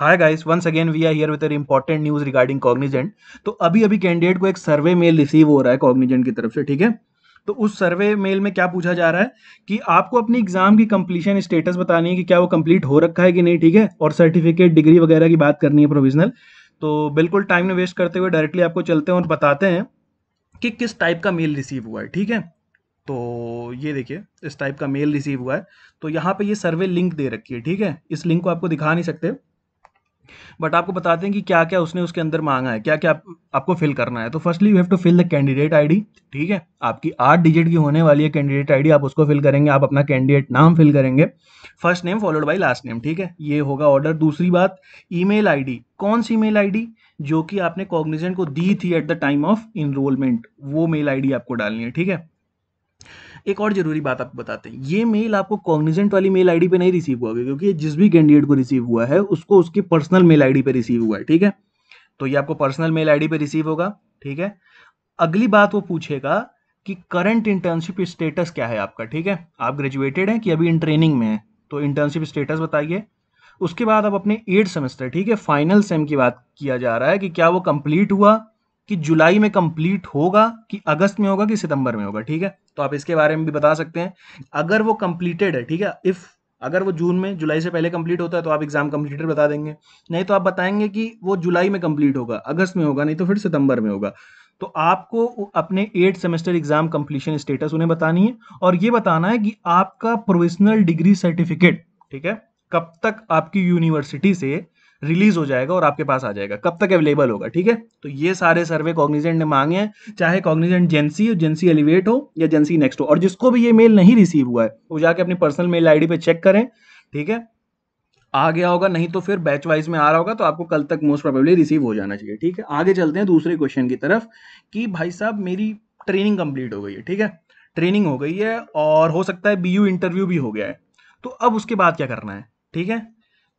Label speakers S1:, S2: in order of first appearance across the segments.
S1: hi guys once again we are here with important news regarding Cognizant तो अभी अभी candidate को एक सर्वे मेल रिसीव हो रहा है कॉग्निजेंट की तरफ से ठीक है तो उस सर्वे मेल में क्या पूछा जा रहा है कि आपको अपनी एग्जाम की कंप्लीशन स्टेटस बतानी है कि क्या वो कंप्लीट हो रखा है कि नहीं ठीक है और सर्टिफिकेट डिग्री वगैरह की बात करनी है प्रोविजनल तो बिल्कुल टाइम में वेस्ट करते हुए डायरेक्टली आपको चलते हैं और बताते हैं कि किस टाइप का मेल रिसीव हुआ है ठीक है तो ये देखिए इस टाइप का मेल रिसीव हुआ है तो यहाँ पे ये सर्वे लिंक दे रखी है ठीक है इस लिंक को आपको दिखा नहीं सकते बट आपको बताते हैं कि क्या क्या उसने उसके अंदर मांगा है क्या क्या आप, आपको फिल करना है तो firstly you have to fill the candidate ID ठीक है आपकी आठ डिजिट की होने वाली है कैंडिडेट आईडी आप उसको फिल करेंगे आप अपना कैंडिडेट नाम फिल करेंगे first name followed by last name ठीक है ये होगा ऑर्डर दूसरी बात ई मेल कौन सी मेल आईडी जो कि आपने कॉग्निजेंट को दी थी at the time of enrollment वो मेल आईडी आपको डालनी है ठीक है एक और जरूरी बात आपको बताते हैं ये मेल आपको कॉग्निजेंट वाली मेल आईडी पे नहीं रिसीव हुआ क्योंकि जिस भी कैंडिडेट को रिसीव हुआ है उसको उसकी पर्सनल मेल आईडी पे रिसीव हुआ है ठीक है तो ये आपको पर्सनल मेल आईडी पे रिसीव होगा ठीक है अगली बात वो पूछेगा कि करंट इंटर्नशिप स्टेटस क्या है आपका ठीक है आप ग्रेजुएटेड हैं कि अभी इन ट्रेनिंग में है तो इंटर्नशिप स्टेटस बताइए उसके बाद आप अपने एट सेमेस्टर ठीक है फाइनल सेम की बात किया जा रहा है कि क्या वो कंप्लीट हुआ कि जुलाई में कंप्लीट होगा कि अगस्त में होगा कि सितंबर में होगा ठीक है तो आप इसके बारे में भी बता सकते हैं अगर वो कंप्लीटेड है ठीक है इफ़ अगर वो जून में जुलाई से पहले कंप्लीट होता है तो आप एग्जाम कंप्लीटेड बता देंगे नहीं तो आप बताएंगे कि वो जुलाई में कंप्लीट होगा अगस्त में होगा नहीं तो फिर सितंबर में होगा तो आपको अपने eight semester exam completion status उन्हें बतानी है और ये बताना है कि आपका प्रोविजनल डिग्री सर्टिफिकेट ठीक है कब तक आपकी यूनिवर्सिटी से रिलीज हो जाएगा और आपके पास आ जाएगा कब तक अवेलेबल होगा ठीक है तो ये सारे सर्वे कॉग्निजेंट ने मांगे हैं चाहे कॉग्निजेंट जेंसी जेंसी एलिवेट हो या जेंसी नेक्स्ट हो और जिसको भी ये मेल नहीं रिसीव हुआ है वो जाके अपनी पर्सनल मेल आई पे चेक करें ठीक है आ गया होगा नहीं तो फिर बैच वाइज में आ रहा होगा तो आपको कल तक मोस्ट प्रोबेबली रिसीव हो जाना चाहिए ठीक है आगे चलते हैं दूसरे क्वेश्चन की तरफ कि भाई साहब मेरी ट्रेनिंग कंप्लीट हो गई है ठीक है ट्रेनिंग हो गई है और हो सकता है बीयू इंटरव्यू भी हो गया है तो अब उसके बाद क्या करना है ठीक है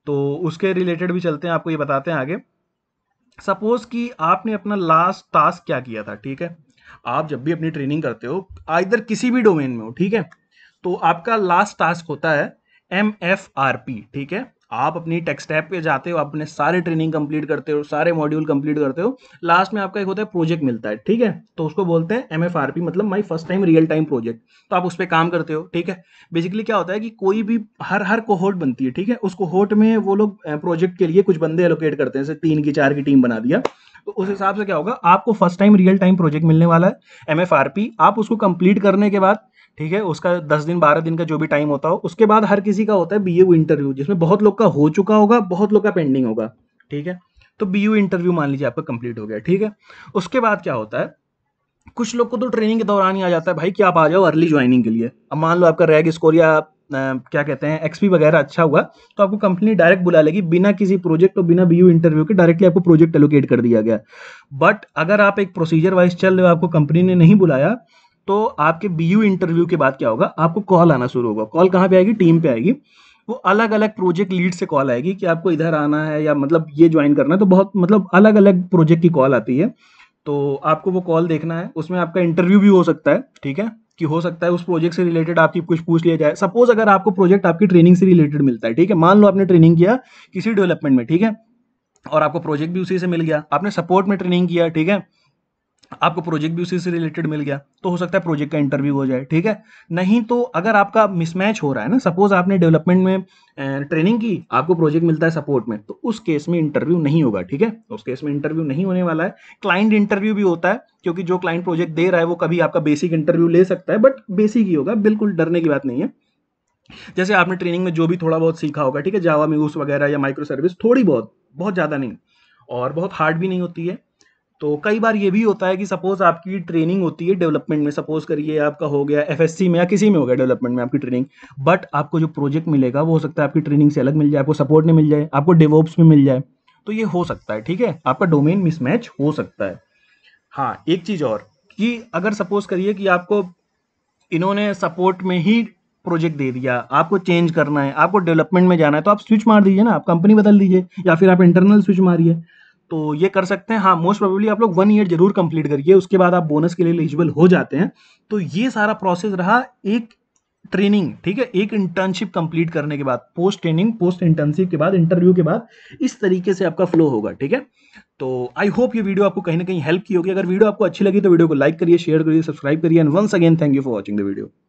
S1: तो उसके रिलेटेड भी चलते हैं आपको ये बताते हैं आगे सपोज कि आपने अपना लास्ट टास्क क्या किया था ठीक है आप जब भी अपनी ट्रेनिंग करते हो इधर किसी भी डोमेन में हो ठीक है तो आपका लास्ट टास्क होता है एम एफ आर पी ठीक है आप अपनी टेक्सटैप पे जाते हो अपने सारे ट्रेनिंग कंप्लीट करते हो सारे मॉड्यूल कंप्लीट करते हो लास्ट में आपका एक होता है प्रोजेक्ट मिलता है ठीक है तो उसको बोलते हैं एम मतलब my first time real time project तो आप उस पर काम करते हो ठीक है बेसिकली क्या होता है कि कोई भी हर हर कोहोट बनती है ठीक है उस कोहोट में वो लोग प्रोजेक्ट के लिए कुछ बंदे एलोकेट करते हैं जैसे तीन की चार की टीम बना दिया तो उस हिसाब से क्या होगा आपको first time real time project मिलने वाला है एम आप उसको कंप्लीट करने के बाद ठीक है उसका दस दिन बारह दिन का जो भी टाइम होता हो उसके बाद हर किसी का होता है बी यू इंटरव्यू जिसमें बहुत लोग का हो चुका होगा बहुत लोग का पेंडिंग होगा ठीक है तो बी यू इंटरव्यू मान लीजिए आपका कंप्लीट हो गया ठीक है उसके बाद क्या होता है कुछ लोग को तो ट्रेनिंग के दौरान ही आ जाता है भाई कि आप आ जाओ अर्ली ज्वाइनिंग के लिए अब मान लो आपका रैग स्कोर या क्या कहते हैं एक्सपी वगैरह अच्छा हुआ तो आपको कंपनी डायरेक्ट बुला लेगी बिना किसी प्रोजेक्ट और बिना बीयू इंटरव्यू के डायरेक्टली आपको प्रोजेक्ट एलोकेट कर दिया गया बट अगर आप एक प्रोसीजर वाइज चल रहे हो आपको कंपनी ने नहीं बुलाया तो आपके बी इंटरव्यू के बाद क्या होगा आपको कॉल आना शुरू होगा कॉल कहाँ पे आएगी टीम पे आएगी वो अलग अलग प्रोजेक्ट लीड से कॉल आएगी कि आपको इधर आना है या मतलब ये ज्वाइन करना है तो बहुत मतलब अलग अलग प्रोजेक्ट की कॉल आती है तो आपको वो कॉल देखना है उसमें आपका इंटरव्यू भी हो सकता है ठीक है कि हो सकता है उस प्रोजेक्ट से रिलेटेड आपकी कुछ पूछ लिया जाए सपोज अगर आपको प्रोजेक्ट आपकी ट्रेनिंग से रिलेटेड मिलता है ठीक है मान लो आपने ट्रेनिंग किया किसी डेवलपमेंट में ठीक है और आपको प्रोजेक्ट भी उसी से मिल गया आपने सपोर्ट में ट्रेनिंग किया ठीक है आपको प्रोजेक्ट भी उसी से रिलेटेड मिल गया तो हो सकता है प्रोजेक्ट का इंटरव्यू हो जाए ठीक है नहीं तो अगर आपका मिसमैच हो रहा है ना सपोज आपने डेवलपमेंट में ट्रेनिंग की आपको प्रोजेक्ट मिलता है सपोर्ट में तो उस केस में इंटरव्यू नहीं होगा ठीक है उस केस में इंटरव्यू नहीं होने वाला है क्लाइंट इंटरव्यू भी होता है क्योंकि जो क्लाइंट प्रोजेक्ट दे रहा है वो कभी आपका बेसिक इंटरव्यू ले सकता है बट बेसिक ही होगा बिल्कुल डरने की बात नहीं है जैसे आपने ट्रेनिंग में जो भी थोड़ा बहुत सीखा होगा ठीक है जावा में वगैरह या माइक्रो सर्विस थोड़ी बहुत बहुत ज़्यादा नहीं और बहुत हार्ड भी नहीं होती है तो कई बार ये भी होता है कि सपोज आपकी ट्रेनिंग होती है डेवलपमेंट में सपोज करिए आपका हो गया एफ में या किसी में हो गया डेवलपमेंट में आपकी ट्रेनिंग बट आपको जो प्रोजेक्ट मिलेगा वो हो सकता है आपकी ट्रेनिंग से अलग मिल जाए आपको सपोर्ट में मिल जाए आपको डेवोप्स में मिल जाए तो ये हो सकता है ठीक है आपका डोमेन मिसमैच हो सकता है हाँ एक चीज़ और कि अगर सपोज करिए कि आपको इन्होंने सपोर्ट में ही प्रोजेक्ट दे दिया आपको चेंज करना है आपको डेवलपमेंट में जाना है तो आप स्विच मार दीजिए ना आप कंपनी बदल दीजिए या फिर आप इंटरनल स्विच मारिए तो ये कर सकते हैं हाँ मोस्ट प्रोबेबली आप लोग वन ईयर जरूर कंप्लीट करिए उसके बाद आप बोनस के लिए एलिजिबल हो जाते हैं तो ये सारा प्रोसेस रहा एक ट्रेनिंग ठीक है एक इंटर्नशिप कंप्लीट करने के बाद पोस्ट ट्रेनिंग पोस्ट इंटर्नशिप के बाद इंटरव्यू के बाद इस तरीके से आपका फ्लो होगा ठीक है तो आई होप ये वीडियो आपको कहीं ना कहीं हेल्प की होगी अगर वीडियो आपको अच्छी लगी तो वीडियो को लाइक करिए शेयर करिए सब्सक्राइब करिए and once again thank you for watching the video